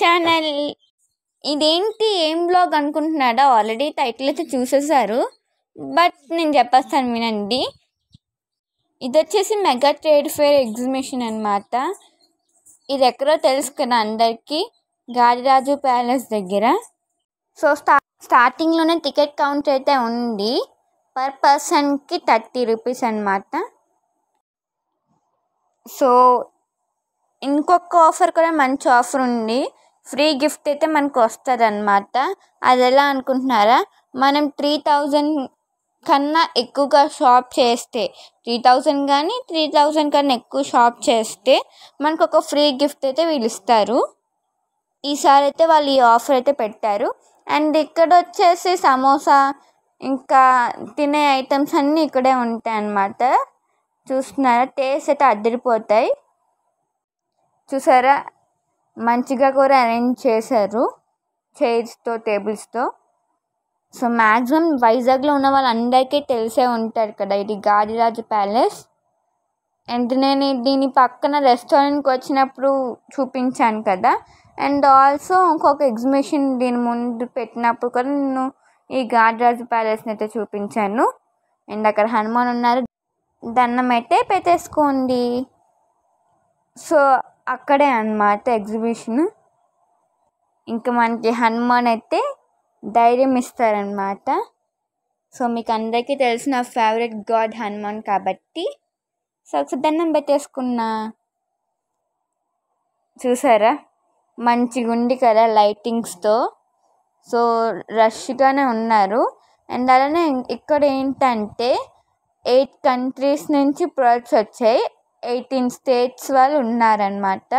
Channel ఇదేంటి ఏం blog అనుకుంటున్నాడా already title అయితే చూసేసారు బట్ నేను చెప్పేస్తాను వినండి ఇది వచ్చేసి మెగా ట్రేడ్ ఫేర్ ఎగ్జిబిషన్ అనమాట ఇది ఎక్కడో తెలుసు కదా అందరికీ గాడిరాజు ప్యాలెస్ దగ్గర సో స్టా స్టార్టింగ్లోనే టికెట్ కౌంటర్ అయితే ఉంది పర్ పర్సన్కి థర్టీ రూపీస్ అనమాట సో ఇంకొక ఆఫర్ కూడా మంచి ఆఫర్ ఉంది ఫ్రీ గిఫ్ట్ అయితే మనకు వస్తుంది అనమాట అది ఎలా అనుకుంటున్నారా మనం త్రీ థౌజండ్ కన్నా ఎక్కువగా షాప్ చేస్తే త్రీ థౌజండ్ కానీ త్రీ థౌజండ్ కన్నా ఎక్కువ షాప్ చేస్తే మనకు ఒక ఫ్రీ గిఫ్ట్ అయితే వీళ్ళు ఇస్తారు ఈసారి అయితే వాళ్ళు ఈ ఆఫర్ అయితే పెట్టారు అండ్ ఇక్కడ వచ్చేసి సమోసా ఇంకా తినే ఐటమ్స్ అన్నీ ఇక్కడే ఉంటాయి అన్నమాట చూస్తున్నారా టేస్ట్ అయితే అదిరిపోతాయి చూసారా మంచిగా కూడా అరేంజ్ చేశారు చైర్స్తో టేబుల్స్తో సో మ్యాక్సిమం వైజాగ్లో ఉన్న వాళ్ళందరికీ తెలిసే ఉంటారు కదా ఇది గాజిరాజు ప్యాలెస్ అండ్ నేను దీని పక్కన రెస్టారెంట్కి వచ్చినప్పుడు చూపించాను కదా అండ్ ఆల్సో ఇంకొక ఎగ్జిబిషన్ దీని ముందు పెట్టినప్పుడు కూడా నేను ఈ గాజిరాజు ప్యాలెస్ని అయితే చూపించాను అండ్ అక్కడ హనుమాన్ ఉన్నారు దండం అయితే పెట్టేసుకోండి సో అక్కడే అన్నమాట ఎగ్జిబిషన్ ఇంకా మనకి హనుమాన్ అయితే ధైర్యం ఇస్తారనమాట సో మీకు అందరికీ తెలిసిన ఫేవరెట్ గాడ్ హనుమాన్ కాబట్టి సో ఒకసారి దండం పెట్టేసుకున్నా చూసారా మంచిగా ఉంది కదా లైటింగ్స్తో సో రష్గానే ఉన్నారు అండ్ అలానే ఇక్కడ ఏంటంటే ఎయిట్ కంట్రీస్ నుంచి ప్రొడక్ట్స్ వచ్చాయి ఎయిటీన్ స్టేట్స్ వాళ్ళు ఉన్నారనమాట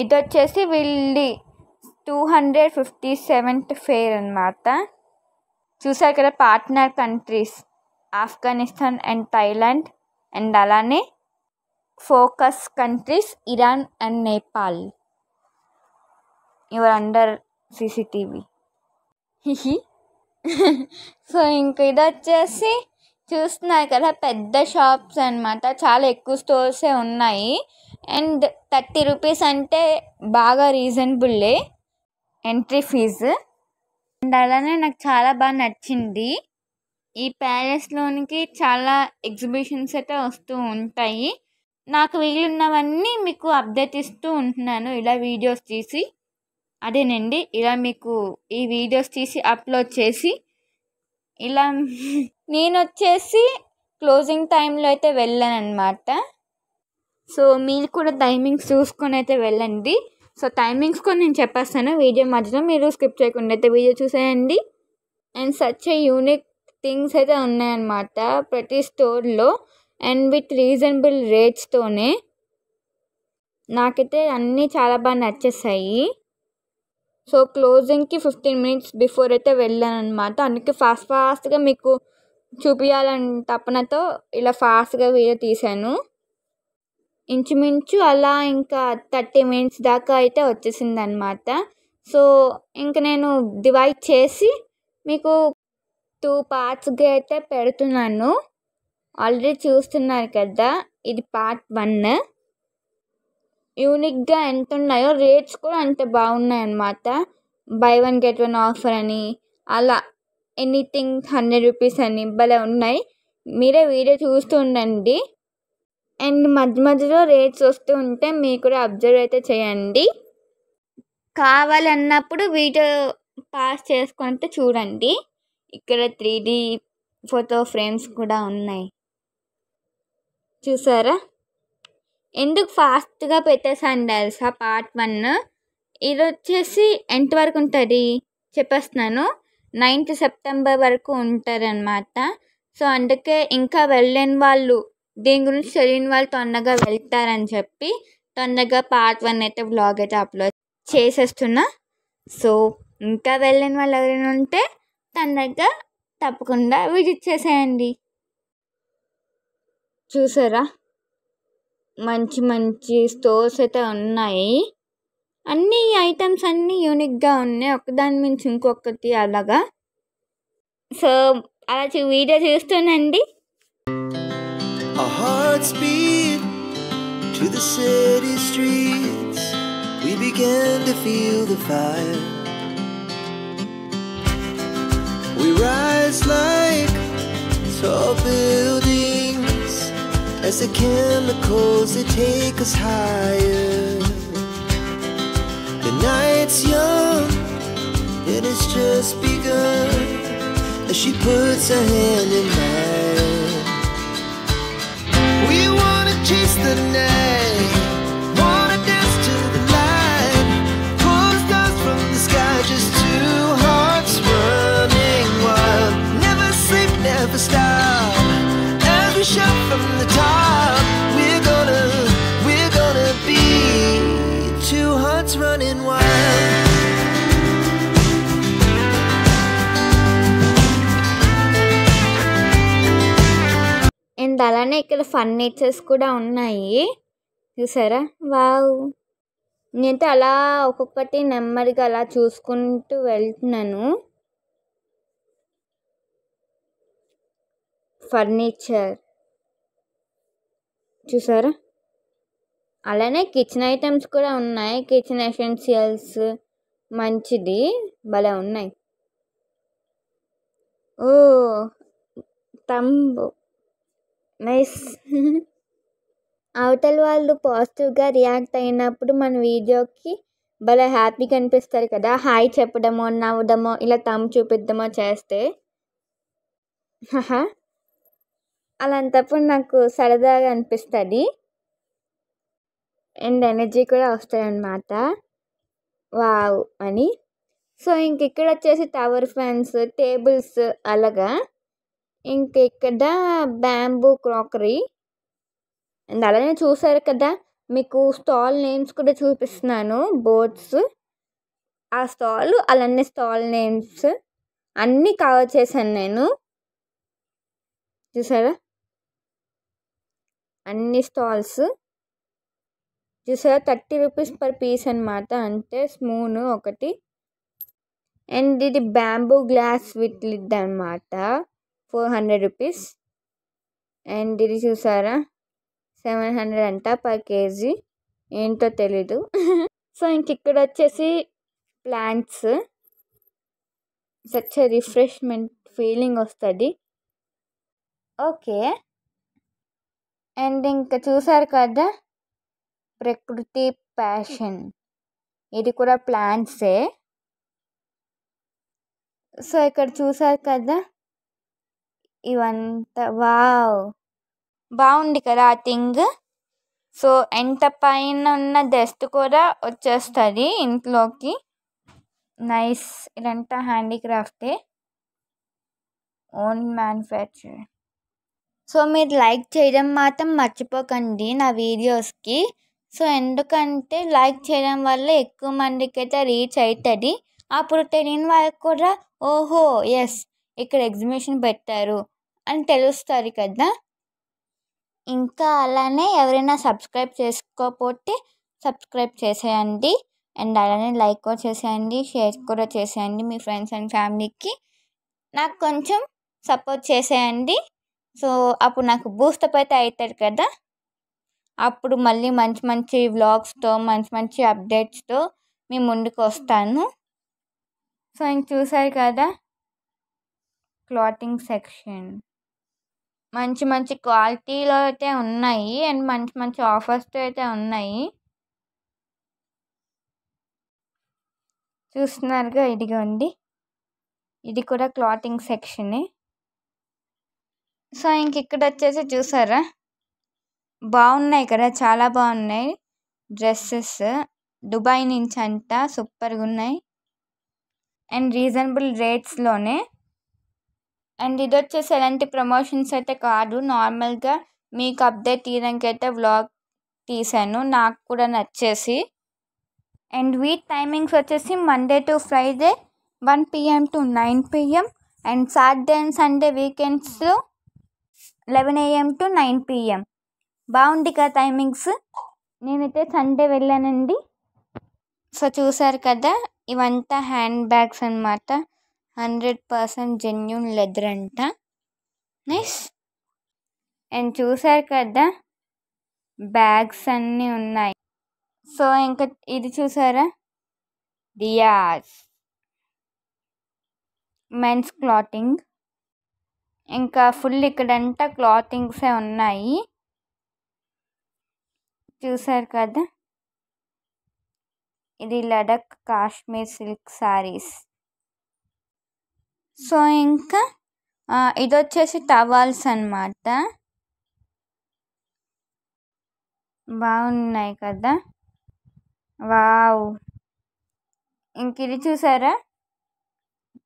ఇది వచ్చేసి వీళ్ళది two hundred fifty seventh fair అనమాట చూసారు కదా partner countries Afghanistan and Thailand and అలానే focus countries Iran and Nepal you're under CCTV so ఇంక ఇది వచ్చేసి చూస్తున్నారు కదా పెద్ద షాప్స్ అనమాట చాలా ఎక్కువ స్టోర్సే ఉన్నాయి అండ్ థర్టీ రూపీస్ అంటే బాగా రీజనబుల్లే ఎంట్రీ ఫీజు అండ్ అలానే నాకు చాలా బాగా నచ్చింది ఈ ప్యాలెస్లోనికి చాలా ఎగ్జిబిషన్స్ అయితే వస్తూ ఉంటాయి నాకు వీలున్నవన్నీ మీకు అప్డేట్ ఇస్తూ ఉంటున్నాను ఇలా వీడియోస్ తీసి అదేనండి ఇలా మీకు ఈ వీడియోస్ తీసి అప్లోడ్ చేసి ఇలా నేను వచ్చేసి క్లోజింగ్ టైంలో అయితే వెళ్ళాను అనమాట సో మీరు కూడా టైమింగ్స్ చూసుకొని అయితే వెళ్ళండి సో టైమింగ్స్ కూడా నేను చెప్పేస్తాను వీడియో మధ్యలో మీరు స్కిప్ చేయకుండా అయితే వీడియో చూసేయండి and such a unique things అయితే ఉన్నాయన్నమాట ప్రతి స్టోర్లో అండ్ విత్ రీజనబుల్ రేట్స్తోనే నాకైతే అన్నీ చాలా బాగా నచ్చేసాయి సో క్లోజింగ్కి ఫిఫ్టీన్ మినిట్స్ బిఫోర్ అయితే వెళ్ళాను అనమాట అందుకే ఫాస్ట్ ఫాస్ట్గా మీకు చూపించాలని తపనతో ఇలా ఫాస్ట్గా వీడియో తీశాను ఇంచుమించు అలా ఇంకా థర్టీ మినిట్స్ దాకా అయితే వచ్చేసింది అనమాట సో ఇంకా నేను డివైడ్ చేసి మీకు టూ పార్ట్స్గా అయితే పెడుతున్నాను ఆల్రెడీ చూస్తున్నారు కదా ఇది పార్ట్ వన్ యూనిక్గా ఎంత ఉన్నాయో రేట్స్ కూడా అంత బాగున్నాయి అన్నమాట buy one get one offer అని అలా ఎనీథింగ్ హండ్రెడ్ రూపీస్ అని భలే ఉన్నాయి మీరే వీడియో చూస్తూ ఉండండి అండ్ మధ్య మధ్యలో రేట్స్ వస్తూ ఉంటే మీరు కూడా అబ్జర్వ్ అయితే చేయండి కావాలన్నప్పుడు వీడియో పాస్ చేసుకుంటే చూడండి ఇక్కడ త్రీ ఫోటో ఫ్రేమ్స్ కూడా ఉన్నాయి చూసారా ఎందుకు ఫాస్ట్గా పెట్టేసాను తెలుసా పార్ట్ వన్ ఇది వచ్చేసి ఎంత వరకు ఉంటుంది చెప్పేస్తున్నాను నైన్త్ సెప్టెంబర్ వరకు ఉంటుంది అనమాట సో అందుకే ఇంకా వెళ్ళని వాళ్ళు దీని గురించి తెలియని వాళ్ళు తొందరగా వెళ్తారని చెప్పి తొందరగా పార్ట్ వన్ అయితే బ్లాగ్ అయితే అప్లోడ్ చేసేస్తున్నా సో ఇంకా వెళ్ళని వాళ్ళు ఎవరైనా ఉంటే తొందరగా తప్పకుండా విజిట్ చేసేయండి చూసారా మంచి మంచి స్టోర్స్ అయితే ఉన్నాయి అన్ని ఐటమ్స్ అన్నీ యూనిక్గా ఉన్నాయి ఒకదాని మించి ఇంకొకటి అలాగా సో అలా వీడియో చూస్తుండండి To the city streets, we began to feel the fire. We rise like tall buildings. As the chemicals, they take us higher The night's young, it it's just begun As she puts her hand in mine We wanna chase the night and అలానే ఇక్కడ furnitures కూడా ఉన్నాయి చూసారా wow నేనైతే అలా ఒక్కొక్కటి నెమ్మదిగా అలా చూసుకుంటూ వెళ్తున్నాను ఫర్నిచర్ చూసారా అలానే కిచెన్ ఐటమ్స్ కూడా ఉన్నాయి కిచెన్ ఎసెన్షియల్స్ మంచిది భలే ఉన్నాయి ఓ తంబో నైస్ అవతల వాళ్ళు పాజిటివ్గా రియాక్ట్ అయినప్పుడు మన వీడియోకి భలే హ్యాపీగా అనిపిస్తారు కదా హాయ్ చెప్పడమో నవ్వడమో ఇలా తమ్ చూపిద్దామో చేస్తే అలాంటప్పుడు నాకు సరదాగా అనిపిస్తుంది అండ్ ఎనర్జీ కూడా వస్తుంది అనమాట వావ్ అని సో ఇంక ఇక్కడ వచ్చేసి టవర్ ఫ్యాన్స్ టేబుల్స్ అలాగా ఇంక ఇక్కడ బ్యాంబూ క్రాకరీ అండ్ అలానే చూసారు కదా మీకు స్టాల్ నేమ్స్ కూడా చూపిస్తున్నాను బోర్డ్స్ ఆ స్టాల్ అలానే స్టాల్ నేమ్స్ అన్నీ కవర్ చేశాను నేను చూసారా అన్ని స్టాల్స్ చూసారా థర్టీ రూపీస్ పర్ పీస్ అనమాట అంటే స్మూన్ ఒకటి అండ్ ఇది బ్యాంబూ గ్లాస్ విత్ అనమాట ఫోర్ హండ్రెడ్ రూపీస్ అండ్ ఇది చూసారా సెవెన్ హండ్రెడ్ అంట పర్ కేజీ ఏంటో తెలీదు సో ఇంక ఇక్కడ వచ్చేసి ప్లాంట్స్ సచ్ రిఫ్రెష్మెంట్ ఫీలింగ్ వస్తుంది ఓకే అండ్ ఇంకా చూసారు కదా ప్రకృతి ప్యాషన్ ఇది కూడా ప్లాంట్సే సో ఇక్కడ చూసారు కదా ఇవంత వావ్ బాగుంది కదా ఆ థింగ్ సో ఎంత పైన ఉన్న డెస్ట్ కూడా వచ్చేస్తుంది ఇంట్లోకి నైస్ ఇదంతా హ్యాండీక్రాఫ్టే ఓన్ మ్యానుఫ్యాక్చర్ సో మీరు లైక్ చేయడం మాత్రం మర్చిపోకండి నా వీడియోస్కి సో ఎందుకంటే లైక్ చేయడం వల్ల ఎక్కువ మందికి అయితే రీచ్ అవుతుంది అప్పుడు తెలియని వాళ్ళకి కూడా ఓహో ఎస్ ఇక్కడ ఎగ్జిబిషన్ పెట్టారు అని తెలుస్తారు కదా ఇంకా అలానే ఎవరైనా సబ్స్క్రైబ్ చేసుకోకపోతే సబ్స్క్రైబ్ చేసేయండి అండ్ అలానే లైక్ కూడా చేసేయండి షేర్ కూడా చేసేయండి మీ ఫ్రెండ్స్ అండ్ ఫ్యామిలీకి నాకు కొంచెం సపోర్ట్ చేసేయండి సో అప్పుడు నాకు బూస్టప్ అయితే అవుతారు కదా అప్పుడు మళ్ళీ మంచి మంచి వ్లాగ్స్తో మంచి మంచి అప్డేట్స్తో మీ ముందుకు వస్తాను సో ఇంక చూసారు కదా క్లాతింగ్ సెక్షన్ మంచి మంచి క్వాలిటీలో అయితే ఉన్నాయి అండ్ మంచి మంచి ఆఫర్స్తో అయితే ఉన్నాయి చూస్తున్నారుగా ఇదిగోండి ఇది కూడా క్లాతింగ్ సెక్షనే సో ఇంక ఇక్కడ వచ్చేసి చూసారా బాగున్నాయి కదా చాలా బాగున్నాయి డ్రెస్సెస్ దుబాయ్ నుంచి అంట సూపర్గా ఉన్నాయి అండ్ రీజనబుల్ రేట్స్లోనే అండ్ ఇది వచ్చేసి ఎలాంటి ప్రమోషన్స్ అయితే కాదు నార్మల్గా మీకు అప్డేట్ తీయడానికైతే అయితే వ్లాగ్ తీసాను నాకు కూడా నచ్చేసి అండ్ వీక్ టైమింగ్స్ వచ్చేసి Monday to Friday one PM to nine PM and Saturday and Sunday weekends eleven AM to nine PM బాగుంది కదా టైమింగ్స్ నేనైతే సండే వెళ్ళానండి సో చూసారు కదా ఇవంతా హ్యాండ్ బ్యాగ్స్ అనమాట హండ్రెడ్ పర్సెంట్ జెన్యున్ లెదర్ అంట నైస్ అండ్ చూసారు కదా బ్యాగ్స్ అన్నీ ఉన్నాయి సో ఇంకా ఇది చూసారా రియాజ్ మెన్స్ క్లాతింగ్ ఇంకా ఫుల్ ఇక్కడంతా క్లాతింగ్సే ఉన్నాయి చూసారు కదా ఇది Ladakh Kashmir silk saris so ఇంకా ఇది వచ్చేసి టవాల్స్ అనమాట బాగున్నాయి కదా వావ్ ఇంక ఇది చూసారా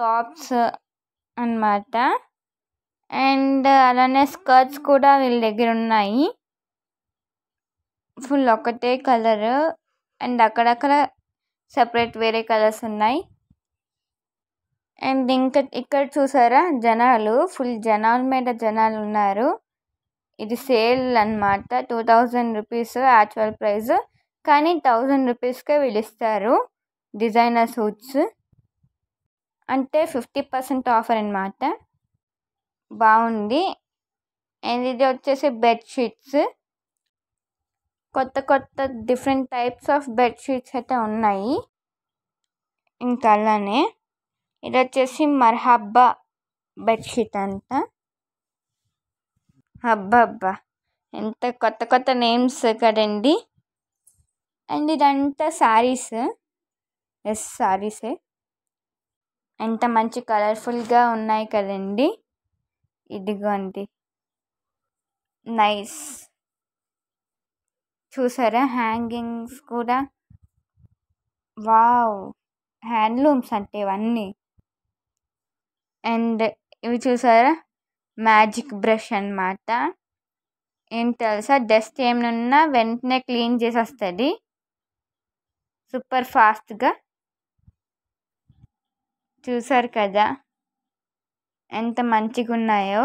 టాప్స్ అనమాట అండ్ అలానే స్కర్ట్స్ కూడా వీళ్ళ దగ్గర ఉన్నాయి ఫుల్ ఒకటే కలర్ అండ్ అక్కడక్కడ సపరేట్ వేరే కలర్స్ ఉన్నాయి అండ్ ఇంకా ఇక్కడ చూసారా జనాలు ఫుల్ జనాల మీద జనాలు ఉన్నారు ఇది సేల్ అనమాట two thousand rupees actual price కానీ థౌజండ్ రూపీస్కే వీళ్ళు ఇస్తారు డిజైనర్ సూట్స్ అంటే ఫిఫ్టీ పర్సెంట్ ఆఫర్ అనమాట బాగుంది అండ్ ఇది వచ్చేసి బెడ్షీట్స్ కొత్త కొత్త డిఫరెంట్ టైప్స్ ఆఫ్ బెడ్షీట్స్ అయితే ఉన్నాయి ఇంకా అలానే ఇది వచ్చేసి మర్హబ్బా బెడ్షీట్ అంట అబ్బబ్బా ఎంత కొత్త కొత్త నేమ్స్ కదండి అండ్ ఇదంతా శారీస్ ఎస్ శారీసే ఎంత మంచి కలర్ఫుల్గా ఉన్నాయి కదండి ఇదిగోండి నైస్ చూసారా హ్యాంగింగ్స్ కూడా వావ్ హ్యాండ్లూమ్స్ అంటే ఇవన్నీ అండ్ ఇవి చూసారా మ్యాజిక్ బ్రష్ అనమాట ఏం తెలుసా డస్ట్ ఏమన్నా వెంటనే క్లీన్ చేసేస్తుంది సూపర్ ఫాస్ట్గా చూసారు కదా ఎంత మంచిగా ఉన్నాయో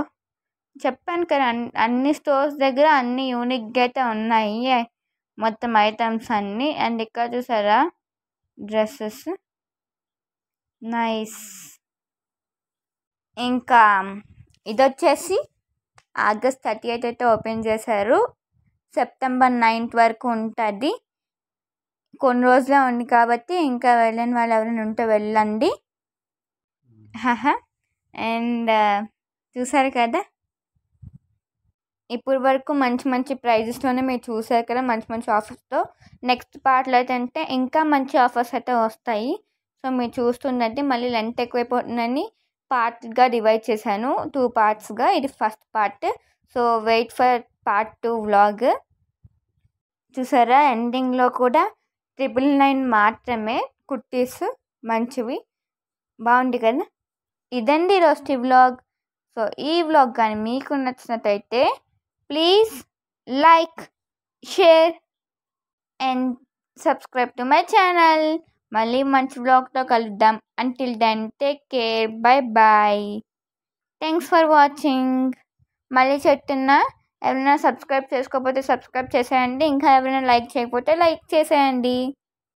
చెప్పాను కదా అన్ని స్టోర్స్ దగ్గర అన్ని యూనిక్గా అయితే ఉన్నాయి మొత్తం ఐటమ్స్ అన్నీ అండ్ ఇక్కడ చూసారా డ్రెస్సెస్ నైస్ ఇంకా ఇది వచ్చేసి ఆగస్ట్ థర్టీ ఎయిట్ అయితే ఓపెన్ చేశారు సెప్టెంబర్ నైన్త్ వరకు ఉంటుంది కొన్ని రోజులే ఉంది కాబట్టి ఇంకా వెళ్ళని వాళ్ళు ఎవరైనా ఉంటే వెళ్ళండి అండ్ చూసారు కదా ఇప్పుడు వరకు మంచి మంచి ప్రైజెస్లోనే మీరు చూసారు కదా మంచి మంచి ఆఫర్స్తో నెక్స్ట్ పార్ట్లో అయితే అంటే ఇంకా మంచి ఆఫర్స్ అయితే వస్తాయి సో మీరు చూస్తుందంటే మళ్ళీ లెంత్ ఎక్కువైపోతుందని పార్ట్గా డివైడ్ చేశాను టూ పార్ట్స్గా ఇది first part so wait for part two vlog చూసారా ఎండింగ్లో కూడా ట్రిపుల్ నైన్ మాత్రమే కుర్తీస్ మంచివి బాగుంది కదా ఇదండి రోజు వ్లాగ్ సో ఈ వ్లాగ్ కానీ మీకు నచ్చినట్టయితే please like share and subscribe to my channel మళ్ళీ మంచి బ్లాగ్తో కలుద్దాం until then take care bye bye thanks for watching మళ్ళీ చెప్తున్నా ఎవరైనా సబ్స్క్రైబ్ చేసుకోకపోతే సబ్స్క్రైబ్ చేసేయండి ఇంకా ఎవరైనా లైక్ చేయకపోతే లైక్ చేసేయండి